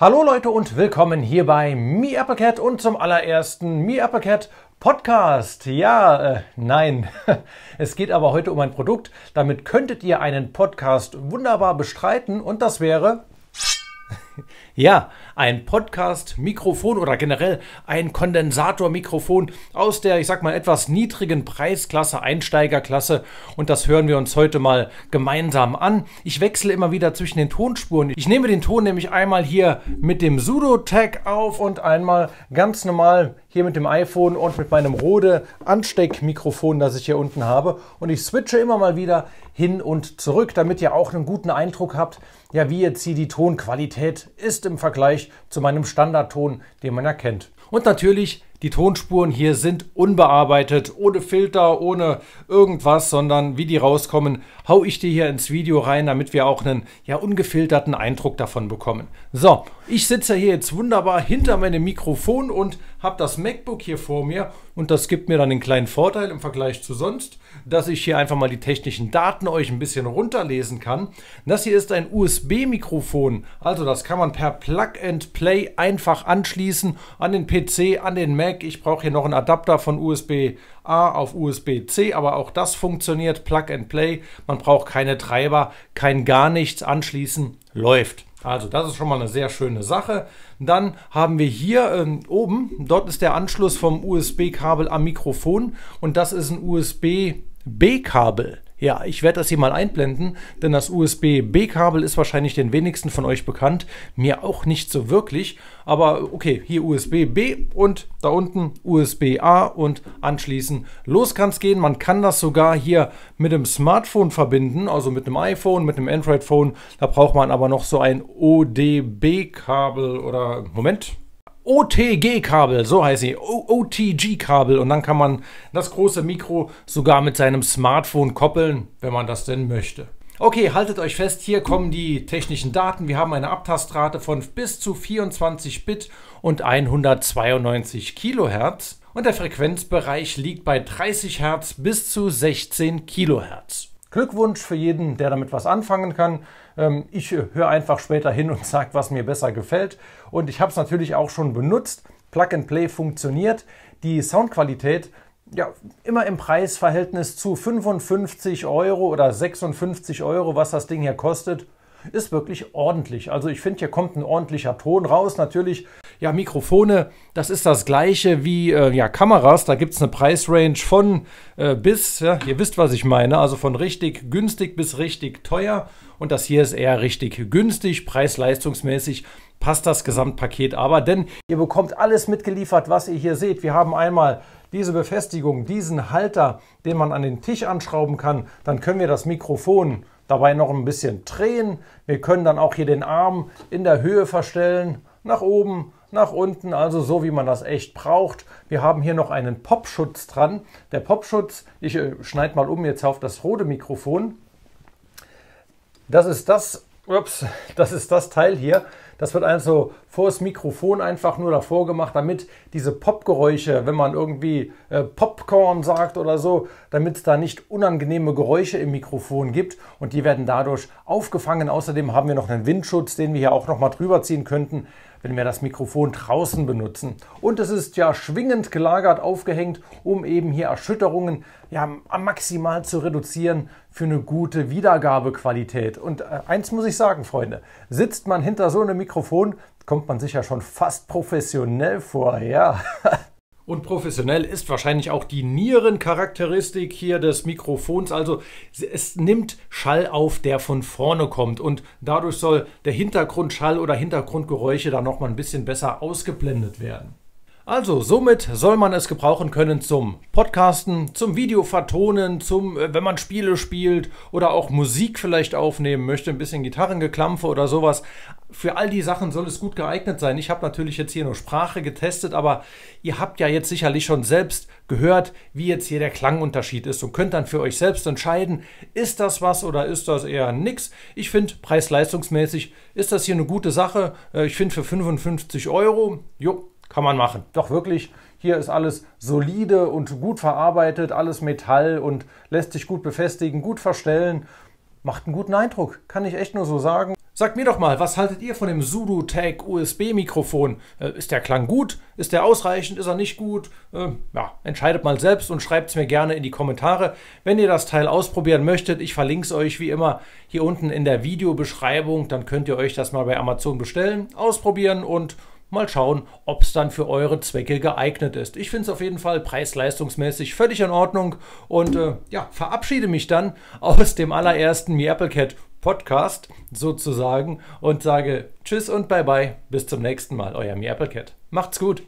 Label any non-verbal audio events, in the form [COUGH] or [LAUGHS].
Hallo Leute und willkommen hier bei Me Applecat und zum allerersten Me Applecat Podcast. Ja, äh, nein, [LAUGHS] es geht aber heute um ein Produkt. Damit könntet ihr einen Podcast wunderbar bestreiten und das wäre [LAUGHS] Ja, ein Podcast-Mikrofon oder generell ein Kondensator-Mikrofon aus der, ich sag mal, etwas niedrigen Preisklasse, Einsteigerklasse. Und das hören wir uns heute mal gemeinsam an. Ich wechsle immer wieder zwischen den Tonspuren. Ich nehme den Ton nämlich einmal hier mit dem Sudo-Tag auf und einmal ganz normal hier mit dem iPhone und mit meinem Rode Ansteckmikrofon, das ich hier unten habe. Und ich switche immer mal wieder hin und zurück, damit ihr auch einen guten Eindruck habt, ja, wie jetzt hier die Tonqualität ist im Vergleich zu meinem Standardton, den man erkennt. Und natürlich die Tonspuren hier sind unbearbeitet, ohne Filter, ohne irgendwas, sondern wie die rauskommen, hau ich dir hier ins Video rein, damit wir auch einen ja ungefilterten Eindruck davon bekommen. So, ich sitze hier jetzt wunderbar hinter meinem Mikrofon und habe das MacBook hier vor mir und das gibt mir dann den kleinen Vorteil im Vergleich zu sonst, dass ich hier einfach mal die technischen Daten euch ein bisschen runterlesen kann. Das hier ist ein USB-Mikrofon, also das kann man per Plug and Play einfach anschließen an den PC, an den Mac Mac, ich brauche hier noch einen Adapter von USB-A auf USB-C, aber auch das funktioniert, Plug and Play, man braucht keine Treiber, kein gar nichts, anschließen läuft. Also das ist schon mal eine sehr schöne Sache. Dann haben wir hier ähm, oben, dort ist der Anschluss vom USB-Kabel am Mikrofon und das ist ein USB-B-Kabel. Ja, ich werde das hier mal einblenden, denn das USB-B-Kabel ist wahrscheinlich den wenigsten von euch bekannt. Mir auch nicht so wirklich, aber okay, hier USB-B und da unten USB-A und anschließend los kann es gehen. Man kann das sogar hier mit dem Smartphone verbinden, also mit einem iPhone, mit einem Android-Phone. Da braucht man aber noch so ein ODB-Kabel oder... Moment, OTG-Kabel, so heißt sie, OTG-Kabel. Und dann kann man das große Mikro sogar mit seinem Smartphone koppeln, wenn man das denn möchte. Okay, haltet euch fest, hier kommen die technischen Daten. Wir haben eine Abtastrate von bis zu 24 Bit und 192 Kilohertz. Und der Frequenzbereich liegt bei 30 Hertz bis zu 16 Kilohertz. Glückwunsch für jeden, der damit was anfangen kann. Ähm, ich äh, höre einfach später hin und [LAUGHS] sage, was mir besser gefällt. Und ich habe es natürlich auch schon benutzt. Plug and Play funktioniert. Die Soundqualität ja, immer im Preisverhältnis zu 55 Euro oder 56 Euro, was das Ding hier kostet, ist wirklich ordentlich. Also ich finde, hier kommt ein ordentlicher Ton raus. Natürlich ja, Mikrofone, das ist das gleiche wie äh, ja, Kameras. Da gibt es eine Preisrange von äh, bis, ja, ihr wisst, was ich meine, also von richtig günstig bis richtig teuer. Und das hier ist eher richtig günstig, preis-leistungsmäßig passt das Gesamtpaket aber, denn ihr bekommt alles mitgeliefert, was ihr hier seht. Wir haben einmal diese Befestigung, diesen Halter, den man an den Tisch anschrauben kann. Dann können wir das Mikrofon dabei noch ein bisschen drehen. Wir können dann auch hier den Arm in der Höhe verstellen, nach oben, nach unten, also so wie man das echt braucht. Wir haben hier noch einen Popschutz dran. Der Popschutz, ich äh, schneide mal um jetzt auf das rote Mikrofon. Das ist das, ups, [LAUGHS] das ist das Teil hier. Das wird also vor das Mikrofon einfach nur davor gemacht, damit diese Popgeräusche, wenn man irgendwie äh, Popcorn sagt oder so, damit es da nicht unangenehme Geräusche im Mikrofon gibt und die werden dadurch aufgefangen. Außerdem haben wir noch einen Windschutz, den wir hier auch nochmal drüber ziehen könnten wenn wir das Mikrofon draußen benutzen. Und es ist ja schwingend gelagert aufgehängt, um eben hier Erschütterungen ja maximal zu reduzieren für eine gute Wiedergabequalität. Und äh, eins muss ich sagen, Freunde, sitzt man hinter so einem Mikrofon, kommt man sich ja schon fast professionell vor. Ja, [LAUGHS] Und professionell ist wahrscheinlich auch die Nierencharakteristik hier des Mikrofons. Also es nimmt Schall auf, der von vorne kommt. Und dadurch soll der Hintergrundschall oder Hintergrundgeräusche dann nochmal ein bisschen besser ausgeblendet werden. Also, somit soll man es gebrauchen können zum Podcasten, zum Video vertonen, zum, äh, wenn man Spiele spielt oder auch Musik vielleicht aufnehmen möchte, ein bisschen Gitarrengeklampfe oder sowas. Für all die Sachen soll es gut geeignet sein. Ich habe natürlich jetzt hier nur Sprache getestet, aber ihr habt ja jetzt sicherlich schon selbst gehört, wie jetzt hier der Klangunterschied ist und könnt dann für euch selbst entscheiden, ist das was oder ist das eher nix. Ich finde, preis-leistungsmäßig ist das hier eine gute Sache. Äh, ich finde für 55 Euro, jo, kann man machen. Doch wirklich, hier ist alles solide und gut verarbeitet, alles Metall und lässt sich gut befestigen, gut verstellen. Macht einen guten Eindruck, kann ich echt nur so sagen. Sagt mir doch mal, was haltet ihr von dem Sudo Tag USB Mikrofon? Äh, ist der Klang gut? Ist der ausreichend? Ist er nicht gut? Ähm, ja, entscheidet mal selbst und schreibt es mir gerne in die Kommentare. Wenn ihr das Teil ausprobieren möchtet, ich verlinke es euch wie immer hier unten in der Videobeschreibung. Dann könnt ihr euch das mal bei Amazon bestellen, ausprobieren und mal schauen, ob es dann für eure Zwecke geeignet ist. Ich finde es auf jeden Fall preis-leistungsmäßig völlig in Ordnung und äh, ja, verabschiede mich dann aus dem allerersten Mi Applecat Podcast sozusagen und sage Tschüss und Bye Bye. Bis zum nächsten Mal, euer Mi Applecat. Macht's gut.